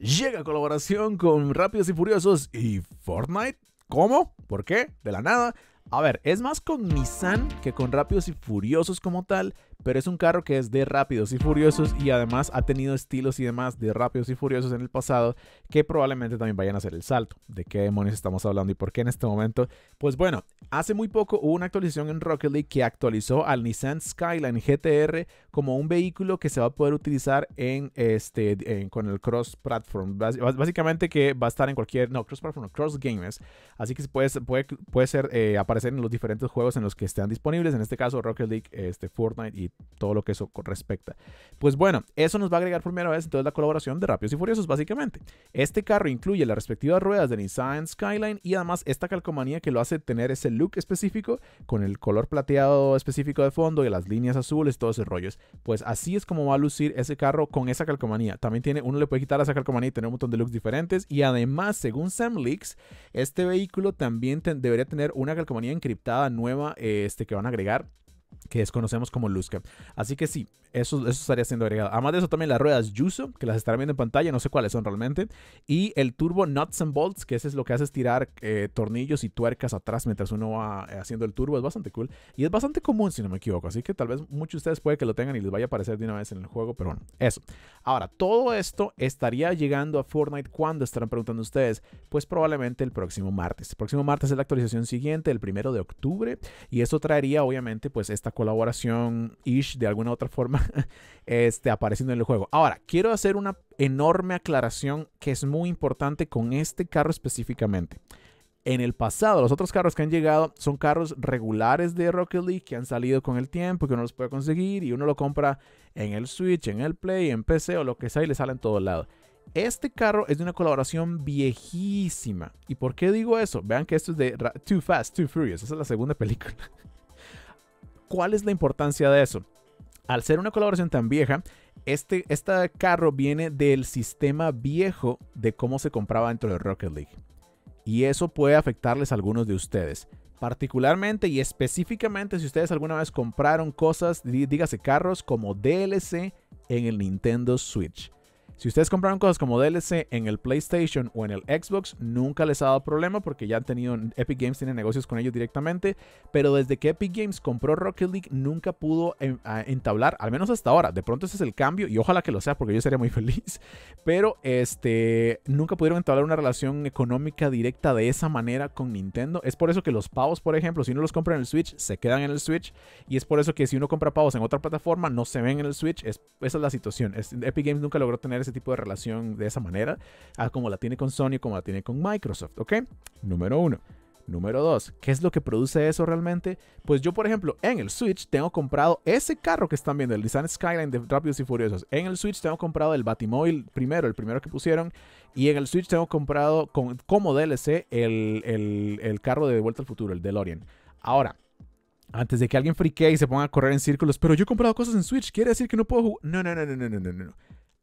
llega colaboración con Rápidos y Furiosos y Fortnite. ¿Cómo? ¿Por qué? De la nada. A ver, es más con Nissan que con Rápidos y Furiosos como tal, pero es un carro que es de Rápidos y Furiosos y además ha tenido estilos y demás de Rápidos y Furiosos en el pasado que probablemente también vayan a hacer el salto. ¿De qué demonios estamos hablando y por qué en este momento? Pues bueno, hace muy poco hubo una actualización en Rocket League que actualizó al Nissan Skyline GTR como un vehículo que se va a poder utilizar en este con el cross platform, básicamente que va a estar en cualquier no, cross platform, cross games, así que puede puede, puede ser eh, aparecer en los diferentes juegos en los que estén disponibles, en este caso Rocket League, este Fortnite y todo lo que eso respecta. Pues bueno, eso nos va a agregar por primera vez entonces la colaboración de Rápidos y Furiosos, básicamente. Este carro incluye las respectivas ruedas del Nissan Skyline y además esta calcomanía que lo hace tener ese look específico con el color plateado específico de fondo y las líneas azules, todos esos rollos. Pues así es como va a lucir ese carro con esa calcomanía. También tiene, uno le puede quitar a esa calcomanía y tener un montón de looks diferentes. Y además, según Sam Leaks, este vehículo también debería tener una calcomanía encriptada nueva eh, este, que van a agregar que desconocemos como Luzca. Así que sí, eso, eso estaría siendo agregado. Además de eso, también las ruedas Yuso, que las estarán viendo en pantalla, no sé cuáles son realmente. Y el turbo Nuts and Bolts, que ese es lo que hace estirar tirar eh, tornillos y tuercas atrás mientras uno va eh, haciendo el turbo. Es bastante cool. Y es bastante común, si no me equivoco. Así que tal vez muchos de ustedes puede que lo tengan y les vaya a aparecer de una vez en el juego. Pero bueno, eso. Ahora, todo esto estaría llegando a Fortnite cuando estarán preguntando ustedes. Pues probablemente el próximo martes. El próximo martes es la actualización siguiente, el primero de octubre. Y eso traería, obviamente, pues esta colaboración ish de alguna otra forma este, apareciendo en el juego. Ahora, quiero hacer una enorme aclaración que es muy importante con este carro específicamente. En el pasado, los otros carros que han llegado son carros regulares de Rocket League que han salido con el tiempo y que uno los puede conseguir y uno lo compra en el Switch, en el Play, en PC o lo que sea y le sale en todos lado Este carro es de una colaboración viejísima. ¿Y por qué digo eso? Vean que esto es de Too Fast, Too Furious. Esa es la segunda película. ¿cuál es la importancia de eso? Al ser una colaboración tan vieja, este, carro viene del sistema viejo de cómo se compraba dentro de Rocket League. Y eso puede afectarles a algunos de ustedes. Particularmente y específicamente si ustedes alguna vez compraron cosas, dígase carros como DLC en el Nintendo Switch. Si ustedes compraron cosas como DLC en el PlayStation o en el Xbox, nunca les ha dado problema porque ya han tenido, Epic Games tiene negocios con ellos directamente, pero desde que Epic Games compró Rocket League nunca pudo entablar, al menos hasta ahora, de pronto ese es el cambio y ojalá que lo sea porque yo sería muy feliz, pero este, nunca pudieron entablar una relación económica directa de esa manera con Nintendo. Es por eso que los pavos, por ejemplo, si uno los compra en el Switch, se quedan en el Switch y es por eso que si uno compra pavos en otra plataforma, no se ven en el Switch. esa es la situación. Epic Games nunca logró tener ese tipo de relación de esa manera, como la tiene con Sony como la tiene con Microsoft, ¿ok? Número uno. Número dos, ¿qué es lo que produce eso realmente? Pues yo, por ejemplo, en el Switch tengo comprado ese carro que están viendo, el Nissan Skyline de Rápidos y Furiosos. En el Switch tengo comprado el Batimóvil primero, el primero que pusieron. Y en el Switch tengo comprado con, como DLC el, el, carro de Vuelta al Futuro, el DeLorean. Ahora, antes de que alguien friquee y se ponga a correr en círculos, pero yo he comprado cosas en Switch, quiere decir que no puedo jugar. No, no, no, no, no, no, no.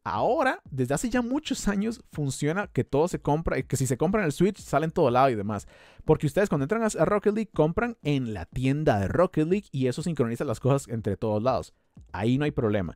Ahora, desde hace ya muchos años, funciona que todo se compra, que si se compran el Switch, salen todo lado y demás. Porque ustedes cuando entran a Rocket League, compran en la tienda de Rocket League y eso sincroniza las cosas entre todos lados. Ahí no hay problema.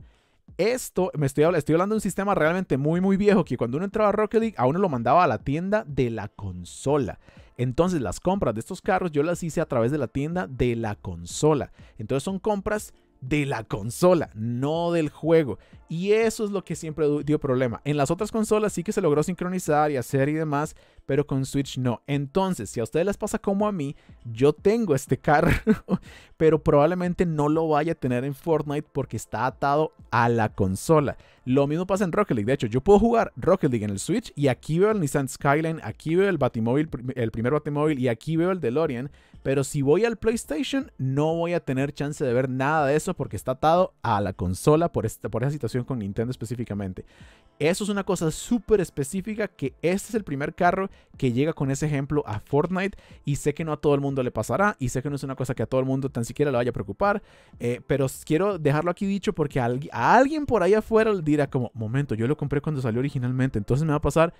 Esto, me estoy, estoy hablando de un sistema realmente muy, muy viejo que cuando uno entraba a Rocket League, a uno lo mandaba a la tienda de la consola. Entonces las compras de estos carros yo las hice a través de la tienda de la consola. Entonces son compras de la consola, no del juego. Y eso es lo que siempre dio problema. En las otras consolas sí que se logró sincronizar y hacer y demás, pero con Switch no. Entonces, si a ustedes les pasa como a mí, yo tengo este carro, pero probablemente no lo vaya a tener en Fortnite porque está atado a la consola. Lo mismo pasa en Rocket League. De hecho, yo puedo jugar Rocket League en el Switch y aquí veo el Nissan Skyline, aquí veo el Batimóvil, el primer Batimóvil y aquí veo el DeLorean pero si voy al PlayStation, no voy a tener chance de ver nada de eso porque está atado a la consola por, esta, por esa situación con Nintendo específicamente. Eso es una cosa súper específica que este es el primer carro que llega con ese ejemplo a Fortnite y sé que no a todo el mundo le pasará y sé que no es una cosa que a todo el mundo tan siquiera le vaya a preocupar, eh, pero quiero dejarlo aquí dicho porque a, alguien por ahí afuera dirá como, momento, yo lo compré cuando salió originalmente, entonces me va a pasar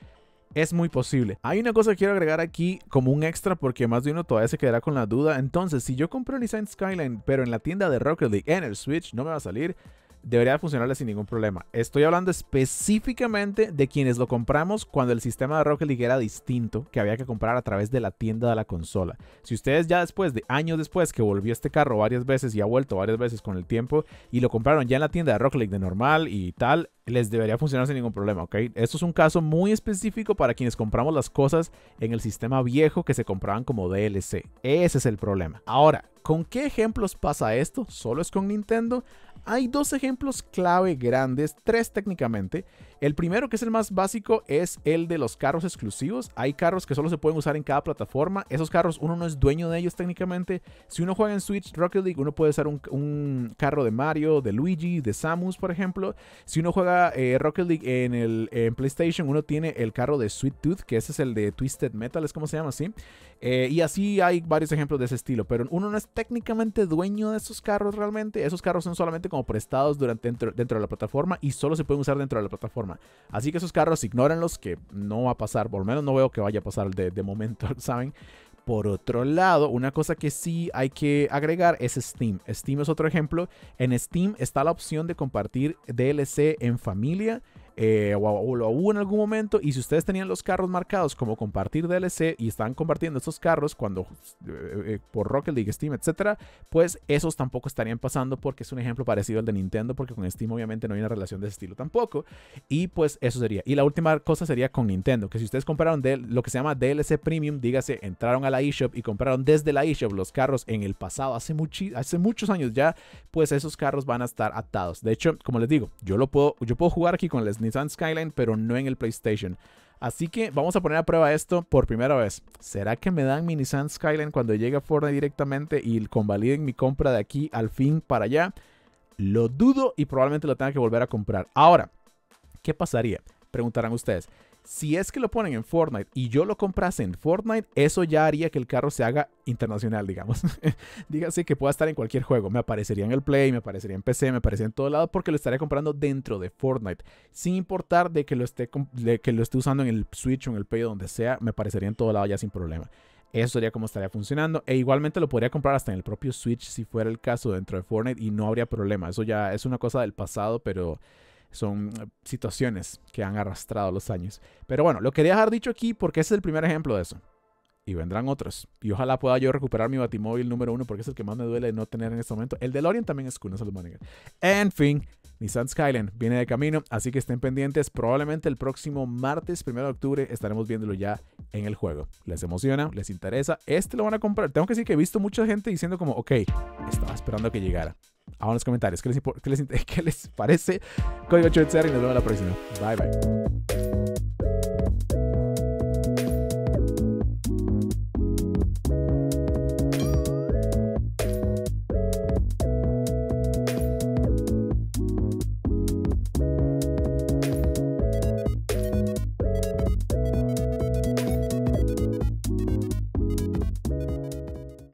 es muy posible. Hay una cosa que quiero agregar aquí como un extra porque más de uno todavía se quedará con la duda. Entonces, si yo compré el Design Skyline, pero en la tienda de Rocket League en el Switch no me va a salir, debería funcionarle sin ningún problema. Estoy hablando específicamente de quienes lo compramos cuando el sistema de Rocket League era distinto, que había que comprar a través de la tienda de la consola. Si ustedes ya después de años después que volvió este carro varias veces y ha vuelto varias veces con el tiempo y lo compraron ya en la tienda de Rocket League de normal y tal, les debería funcionar sin ningún problema, ¿ok? Esto es un caso muy específico para quienes compramos las cosas en el sistema viejo que se compraban como DLC. Ese es el problema. Ahora, ¿con qué ejemplos pasa esto? ¿Solo es con Nintendo? Hay dos ejemplos clave grandes, tres técnicamente, el primero, que es el más básico, es el de los carros exclusivos. Hay carros que solo se pueden usar en cada plataforma. Esos carros uno no es dueño de ellos técnicamente. Si uno juega en Switch Rocket League, uno puede usar un, carro de Mario, de Luigi, de Samus, por ejemplo. Si uno juega eh, Rocket League en, el, PlayStation, uno tiene el carro de Sweet Tooth, que ese es el de Twisted Metal, es como se llama así. Eh, y así hay varios ejemplos de ese estilo, pero uno no es técnicamente dueño de esos carros realmente. Esos carros son solamente como prestados durante, dentro de la plataforma y solo se pueden usar dentro de la plataforma. Así que esos carros, ignórenlos, que no va a pasar, por lo menos no veo que vaya a pasar de, de momento, ¿saben? Por otro lado, una cosa que sí hay que agregar es Steam. Steam es otro ejemplo. En Steam está la opción de compartir DLC en familia eh, o, lo hubo en algún momento. Y si ustedes tenían los carros marcados como compartir DLC y estaban compartiendo estos carros cuando eh, eh, por Rocket League, Steam, etcétera, pues esos tampoco estarían pasando porque es un ejemplo parecido al de Nintendo, porque con Steam obviamente no hay una relación de estilo tampoco. Y pues eso sería. Y la última cosa sería con Nintendo, que si ustedes compraron de lo que se llama DLC Premium, dígase, entraron a la eShop y compraron desde la eShop los carros en el pasado, hace, hace muchos años ya, pues esos carros van a estar atados. De hecho, como les digo, yo lo puedo, yo puedo jugar aquí con el Skyline, pero no en el PlayStation. Así que vamos a poner a prueba esto por primera vez. ¿Será que me dan Mini Nissan Skyline cuando llegue a Fortnite directamente y convaliden mi compra de aquí al fin para allá? Lo dudo y probablemente lo tenga que volver a comprar. Ahora, ¿qué pasaría? Preguntarán ustedes si es que lo ponen en Fortnite y yo lo comprase en Fortnite, eso ya haría que el carro se haga internacional, digamos. Dígase que pueda estar en cualquier juego. Me aparecería en el Play, me aparecería en PC, me aparecería en todo lado porque lo estaría comprando dentro de Fortnite. Sin importar de que lo esté, que lo esté usando en el Switch o en el Play, donde sea, me aparecería en todo lado ya sin problema. Eso sería como estaría funcionando. E igualmente lo podría comprar hasta en el propio Switch si fuera el caso dentro de Fortnite y no habría problema. Eso ya es una cosa del pasado, pero son eh, situaciones que han arrastrado los años. Pero bueno, lo quería dejar dicho aquí porque ese es el primer ejemplo de eso. Y vendrán otros. Y ojalá pueda yo recuperar mi batimóvil número uno porque es el que más me duele no tener en este momento. El DeLorean también es cool, no En fin, Nissan Skyline viene de camino, así que estén pendientes. Probablemente el próximo martes, primero de octubre, estaremos viéndolo ya en el juego. ¿Les emociona? ¿Les interesa? Este lo van a comprar. Tengo que decir que he visto mucha gente diciendo como, ok, estaba esperando que llegara. Ahora en los comentarios qué les, parece. Código 8 y nos vemos la próxima. Bye bye.